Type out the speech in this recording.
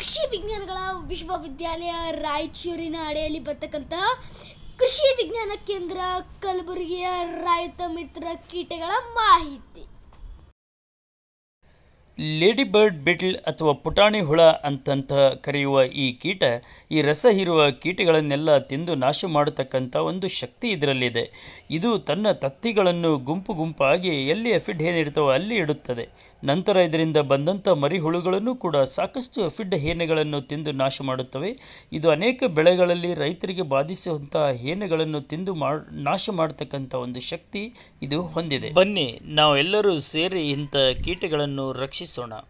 ಕೃಷಿ ವಿಜ್ಞಾನಗಳ ವಿಶ್ವವಿದ್ಯಾಲಯ ರಾಯಚೂರಿನ ಅಡೆಯಲ್ಲಿ ಬರ್ತಕ್ಕಂತಹ ಕೃಷಿ ವಿಜ್ಞಾನ ಕೇಂದ್ರ ಕಲಬುರಗಿಯ ರೈತ ಮಿತ್ರ ಕೀಟಗಳ ಮಾಹಿತಿ ಲೇಡಿ ಬರ್ಡ್ ಬಿಟ್ಲ್ ಅಥವಾ ಪುಟಾಣಿ ಹುಳ ಅಂತಂತ ಕರೆಯುವ ಈ ಕೀಟ ಈ ರಸ ಇರುವ ಕೀಟಗಳನ್ನೆಲ್ಲ ತಿಂದು ನಾಶ ಮಾಡತಕ್ಕಂಥ ಒಂದು ಶಕ್ತಿ ಇದರಲ್ಲಿದೆ ಇದು ತನ್ನ ತತ್ತಿಗಳನ್ನು ಗುಂಪು ಗುಂಪಾಗಿ ಎಲ್ಲಿ ಎಫಿಡ್ ಏನಿರ್ತಾವೋ ಅಲ್ಲಿ ಇಡುತ್ತದೆ ನಂತರ ಇದರಿಂದ ಬಂದಂಥ ಹುಳುಗಳನ್ನು ಕೂಡ ಸಾಕಷ್ಟು ಎಫಿಡ್ ಹೇನೆಗಳನ್ನು ತಿಂದು ನಾಶ ಮಾಡುತ್ತವೆ ಇದು ಅನೇಕ ಬೆಳೆಗಳಲ್ಲಿ ರೈತರಿಗೆ ಬಾಧಿಸುವಂತಹ ಹೇನೆಗಳನ್ನು ತಿಂದು ಮಾ ನಾಶ ಮಾಡತಕ್ಕಂಥ ಒಂದು ಶಕ್ತಿ ಇದು ಹೊಂದಿದೆ ಬನ್ನಿ ನಾವೆಲ್ಲರೂ ಸೇರಿ ಇಂಥ ಕೀಟಗಳನ್ನು ರಕ್ಷಿಸಿ सुना